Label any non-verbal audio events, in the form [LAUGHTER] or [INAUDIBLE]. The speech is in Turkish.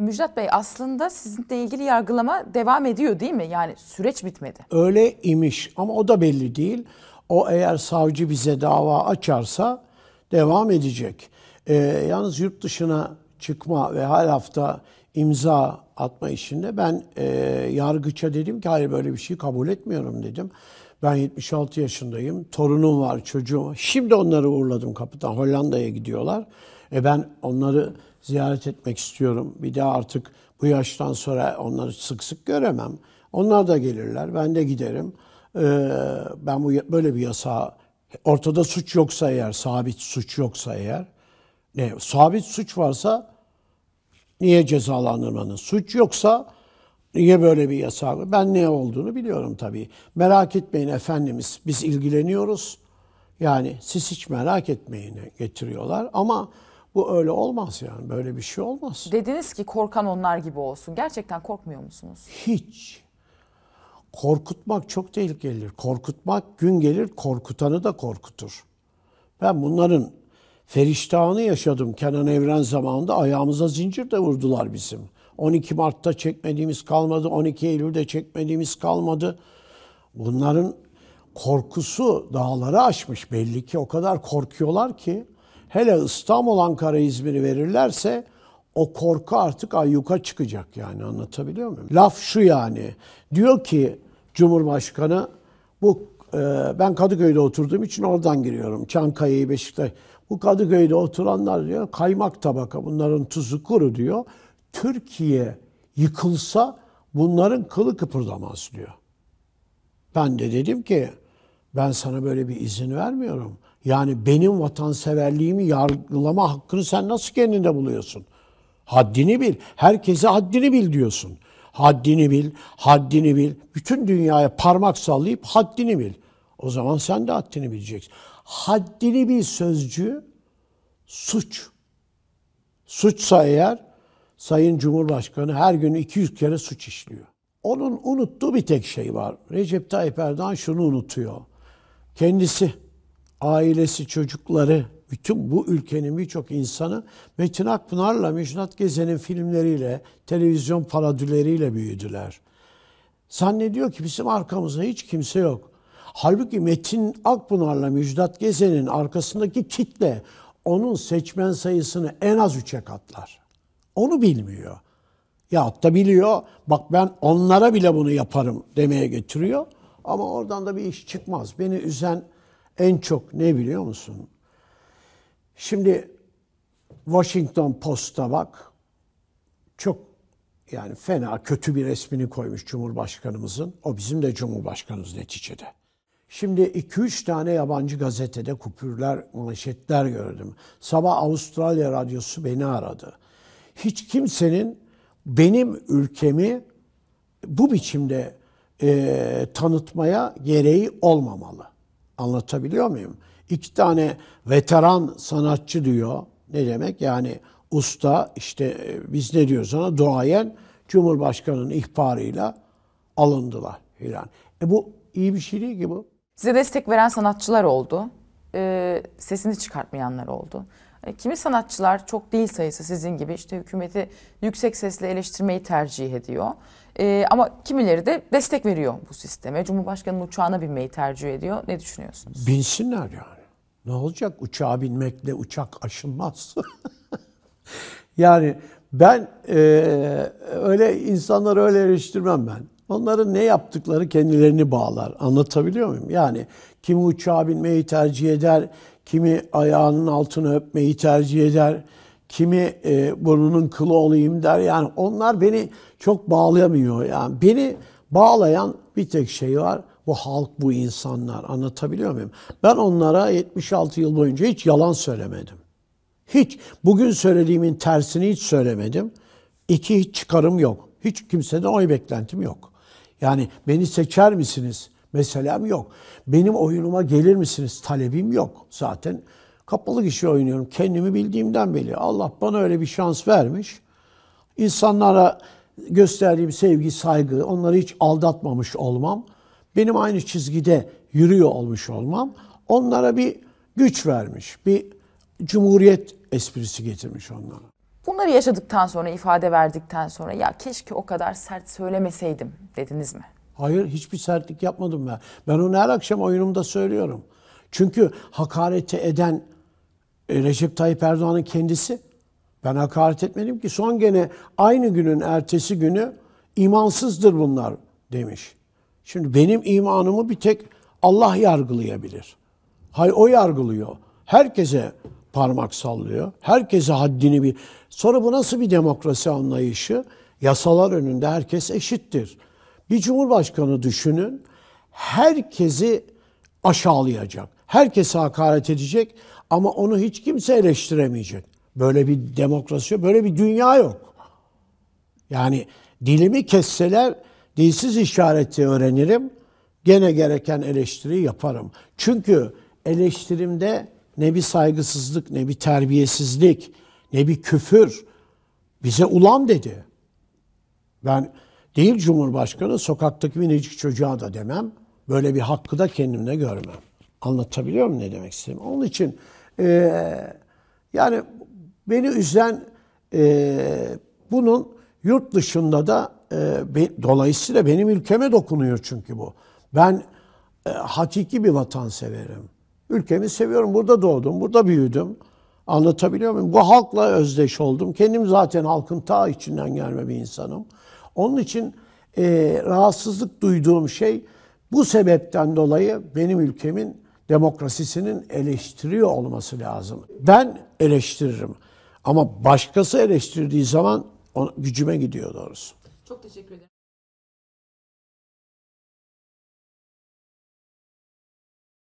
Müjdat Bey aslında sizinle ilgili yargılama devam ediyor değil mi? Yani süreç bitmedi. Öyle imiş ama o da belli değil. O eğer savcı bize dava açarsa devam edecek. Ee, yalnız yurt dışına çıkma ve her hafta imza atma işinde ben e, yargıça dedim ki hayır böyle bir şey kabul etmiyorum dedim. Ben 76 yaşındayım. Torunum var, çocuğum var. Şimdi onları uğurladım kapıdan. Hollanda'ya gidiyorlar. E ben onları ziyaret etmek istiyorum. Bir de artık bu yaştan sonra onları sık sık göremem. Onlar da gelirler. Ben de giderim. E, ben bu böyle bir yasa ortada suç yoksa eğer, sabit suç yoksa eğer ne sabit suç varsa niye cezalandırmanın? Suç yoksa Niye böyle bir yasak? Ben ne olduğunu biliyorum tabii. Merak etmeyin Efendimiz, biz ilgileniyoruz. Yani siz hiç merak etmeyin getiriyorlar ama bu öyle olmaz yani, böyle bir şey olmaz. Dediniz ki korkan onlar gibi olsun. Gerçekten korkmuyor musunuz? Hiç. Korkutmak çok tehlikelidir. Korkutmak gün gelir korkutanı da korkutur. Ben bunların feriştahını yaşadım. Kenan Evren zamanında ayağımıza zincir de vurdular bizim. 12 Mart'ta çekmediğimiz kalmadı, 12 Eylül'de çekmediğimiz kalmadı. Bunların korkusu dağları aşmış belli ki o kadar korkuyorlar ki hele İstanbul, Ankara, İzmir'i verirlerse o korku artık ayyuka çıkacak yani anlatabiliyor muyum? Laf şu yani diyor ki Cumhurbaşkanı bu e, ben Kadıköy'de oturduğum için oradan giriyorum. Çankaya'yı, Beşiktaş. Bu Kadıköy'de oturanlar diyor kaymak tabaka bunların tuzu kuru diyor. Türkiye yıkılsa bunların kılı kıpırdamaz diyor. Ben de dedim ki ben sana böyle bir izin vermiyorum. Yani benim vatanseverliğimi yargılama hakkını sen nasıl kendinde buluyorsun? Haddini bil. Herkese haddini bil diyorsun. Haddini bil, haddini bil. Bütün dünyaya parmak sallayıp haddini bil. O zaman sen de haddini bileceksin. Haddini bil sözcüğü suç. Suçsa eğer Sayın Cumhurbaşkanı her gün 200 kere suç işliyor. Onun unuttuğu bir tek şey var. Recep Tayyip Erdoğan şunu unutuyor. Kendisi, ailesi, çocukları, bütün bu ülkenin birçok insanı Metin Akpınar'la Müjdat Gezen'in filmleriyle, televizyon paradüleriyle büyüdüler. Zannediyor ki bizim arkamızda hiç kimse yok. Halbuki Metin Akpınar'la Müjdat Gezen'in arkasındaki kitle onun seçmen sayısını en az üçe katlar. Onu bilmiyor. Ya da biliyor bak ben onlara bile bunu yaparım demeye getiriyor. Ama oradan da bir iş çıkmaz. Beni üzen en çok ne biliyor musun? Şimdi Washington Post'a bak. Çok yani fena kötü bir resmini koymuş Cumhurbaşkanımızın. O bizim de Cumhurbaşkanımız neticede. Şimdi 2-3 tane yabancı gazetede kupürler, manşetler gördüm. Sabah Avustralya Radyosu beni aradı hiç kimsenin benim ülkemi bu biçimde e, tanıtmaya gereği olmamalı. Anlatabiliyor muyum? İki tane veteran sanatçı diyor. Ne demek? Yani usta işte e, biz ne diyoruz ona? Doğayen Cumhurbaşkanı'nın ihbarıyla alındılar filan. E bu iyi bir şey değil ki bu. Size destek veren sanatçılar oldu. E, sesini çıkartmayanlar oldu. E, kimi sanatçılar çok değil sayısı sizin gibi işte hükümeti yüksek sesle eleştirmeyi tercih ediyor. Ee, ama kimileri de destek veriyor bu sisteme. Cumhurbaşkanı'nın uçağına binmeyi tercih ediyor. Ne düşünüyorsunuz? Binsinler yani. Ne olacak? Uçağa binmekle uçak aşılmaz. [LAUGHS] yani ben e, öyle insanları öyle eleştirmem ben. Onların ne yaptıkları kendilerini bağlar. Anlatabiliyor muyum? Yani kimi uçağa binmeyi tercih eder, kimi ayağının altını öpmeyi tercih eder, kimi e, burnunun kılı olayım der. Yani onlar beni çok bağlayamıyor. Yani beni bağlayan bir tek şey var. Bu halk, bu insanlar. Anlatabiliyor muyum? Ben onlara 76 yıl boyunca hiç yalan söylemedim. Hiç. Bugün söylediğimin tersini hiç söylemedim. İki, hiç çıkarım yok. Hiç kimseden oy beklentim yok. Yani beni seçer misiniz? Meselem yok. Benim oyunuma gelir misiniz? Talebim yok. Zaten kapalı kişi oynuyorum. Kendimi bildiğimden beri. Allah bana öyle bir şans vermiş. İnsanlara gösterdiğim sevgi, saygı, onları hiç aldatmamış olmam, benim aynı çizgide yürüyor olmuş olmam onlara bir güç vermiş. Bir cumhuriyet esprisi getirmiş onlara. Bunları yaşadıktan sonra, ifade verdikten sonra ya keşke o kadar sert söylemeseydim dediniz mi? Hayır, hiçbir sertlik yapmadım ben. Ben onu her akşam oyunumda söylüyorum. Çünkü hakareti eden e, Recep Tayyip Erdoğan'ın kendisi. Ben hakaret etmedim ki. Son gene aynı günün ertesi günü imansızdır bunlar demiş. Şimdi benim imanımı bir tek Allah yargılayabilir. Hay o yargılıyor. Herkese parmak sallıyor. Herkese haddini bir... Sonra bu nasıl bir demokrasi anlayışı? Yasalar önünde herkes eşittir. Bir cumhurbaşkanı düşünün, herkesi aşağılayacak, herkese hakaret edecek ama onu hiç kimse eleştiremeyecek. Böyle bir demokrasi yok, böyle bir dünya yok. Yani dilimi kesseler dilsiz işareti öğrenirim, gene gereken eleştiriyi yaparım. Çünkü eleştirimde ne bir saygısızlık, ne bir terbiyesizlik, ne bir küfür. Bize ulan dedi. Ben değil Cumhurbaşkanı sokaktaki minicik çocuğa da demem. Böyle bir hakkı da kendimde görmem. Anlatabiliyor muyum ne demek istedim? Onun için e, yani beni üzen e, bunun yurt dışında da e, be, dolayısıyla benim ülkeme dokunuyor çünkü bu. Ben e, hakiki bir vatanseverim. Ülkemi seviyorum. Burada doğdum, burada büyüdüm. Anlatabiliyor muyum? Bu halkla özdeş oldum. Kendim zaten halkın ta içinden gelme bir insanım. Onun için e, rahatsızlık duyduğum şey bu sebepten dolayı benim ülkemin demokrasisinin eleştiriyor olması lazım. Ben eleştiririm ama başkası eleştirdiği zaman gücüme gidiyor doğrusu. Çok teşekkür ederim.